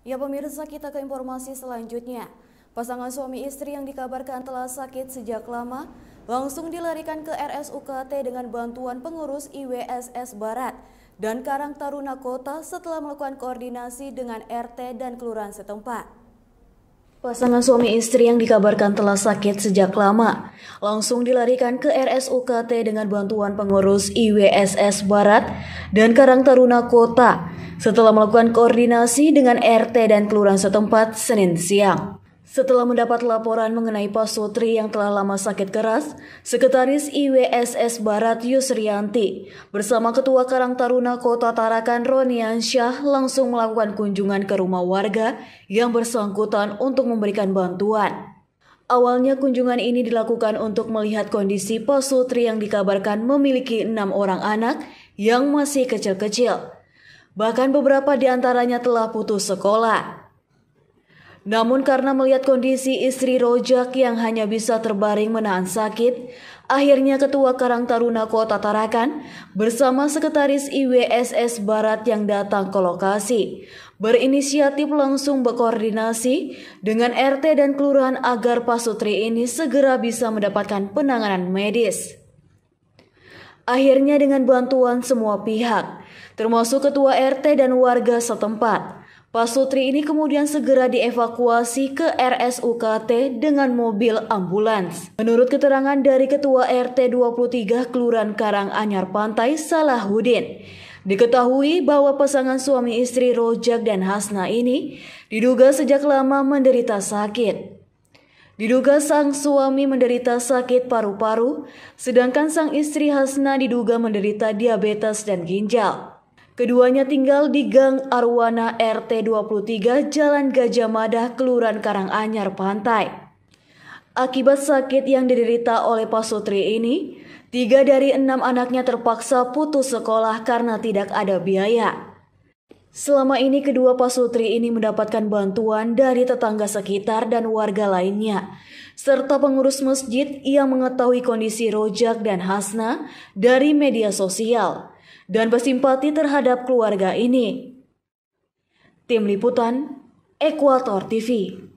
Ya pemirsa kita ke informasi selanjutnya. Pasangan suami istri yang dikabarkan telah sakit sejak lama langsung dilarikan ke RSUKT dengan bantuan pengurus IWSS Barat dan Karang Taruna Kota setelah melakukan koordinasi dengan RT dan kelurahan setempat. Pasangan suami istri yang dikabarkan telah sakit sejak lama langsung dilarikan ke RSUKT dengan bantuan pengurus IWSS Barat dan Karang Taruna Kota setelah melakukan koordinasi dengan RT dan kelurahan setempat Senin siang. Setelah mendapat laporan mengenai pasutri yang telah lama sakit keras, Sekretaris IWSS Barat Yusrianti bersama Ketua Karang Taruna Kota Tarakan Ronian Syah langsung melakukan kunjungan ke rumah warga yang bersangkutan untuk memberikan bantuan. Awalnya kunjungan ini dilakukan untuk melihat kondisi pasutri yang dikabarkan memiliki enam orang anak yang masih kecil-kecil. Bahkan beberapa di antaranya telah putus sekolah. Namun karena melihat kondisi istri Rojak yang hanya bisa terbaring menahan sakit, akhirnya Ketua Karang Taruna Kota Tarakan bersama Sekretaris IWSS Barat yang datang ke lokasi berinisiatif langsung berkoordinasi dengan RT dan Kelurahan agar Pasutri ini segera bisa mendapatkan penanganan medis. Akhirnya dengan bantuan semua pihak, termasuk ketua RT dan warga setempat, Pak Sutri ini kemudian segera dievakuasi ke RSUKT dengan mobil ambulans. Menurut keterangan dari Ketua RT 23 Kelurahan Karanganyar Pantai Salahuddin, diketahui bahwa pasangan suami istri Rojak dan Hasna ini diduga sejak lama menderita sakit. Diduga sang suami menderita sakit paru-paru, sedangkan sang istri Hasna diduga menderita diabetes dan ginjal. Keduanya tinggal di Gang Arwana RT 23 Jalan Gajah Mada, Kelurahan Karanganyar, Pantai. Akibat sakit yang diderita oleh Pak Sutri ini, tiga dari enam anaknya terpaksa putus sekolah karena tidak ada biaya. Selama ini kedua pasutri ini mendapatkan bantuan dari tetangga sekitar dan warga lainnya, serta pengurus masjid yang mengetahui kondisi Rojak dan Hasna dari media sosial dan bersimpati terhadap keluarga ini. Tim Liputan, Ekuator TV